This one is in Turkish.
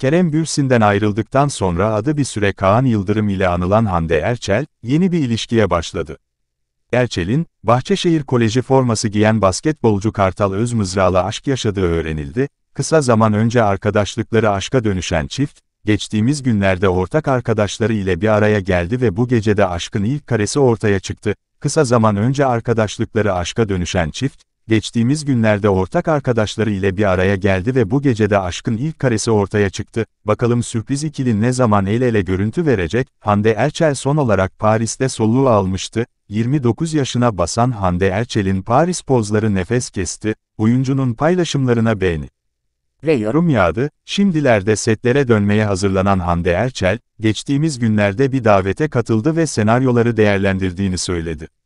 Kerem Bürsin'den ayrıldıktan sonra adı bir süre Kaan Yıldırım ile anılan Hande Erçel, yeni bir ilişkiye başladı. Erçel'in, Bahçeşehir Koleji forması giyen basketbolcu Kartal Özmızra'la aşk yaşadığı öğrenildi, kısa zaman önce arkadaşlıkları aşka dönüşen çift, geçtiğimiz günlerde ortak arkadaşları ile bir araya geldi ve bu gecede aşkın ilk karesi ortaya çıktı. Kısa zaman önce arkadaşlıkları aşka dönüşen çift, geçtiğimiz günlerde ortak arkadaşları ile bir araya geldi ve bu gecede aşkın ilk karesi ortaya çıktı. Bakalım sürpriz ikili ne zaman el ele görüntü verecek? Hande Erçel son olarak Paris'te soluğu almıştı. 29 yaşına basan Hande Erçel'in Paris pozları nefes kesti. Oyuncunun paylaşımlarına beğeni ve yorum yağdı, şimdilerde setlere dönmeye hazırlanan Hande Erçel, geçtiğimiz günlerde bir davete katıldı ve senaryoları değerlendirdiğini söyledi.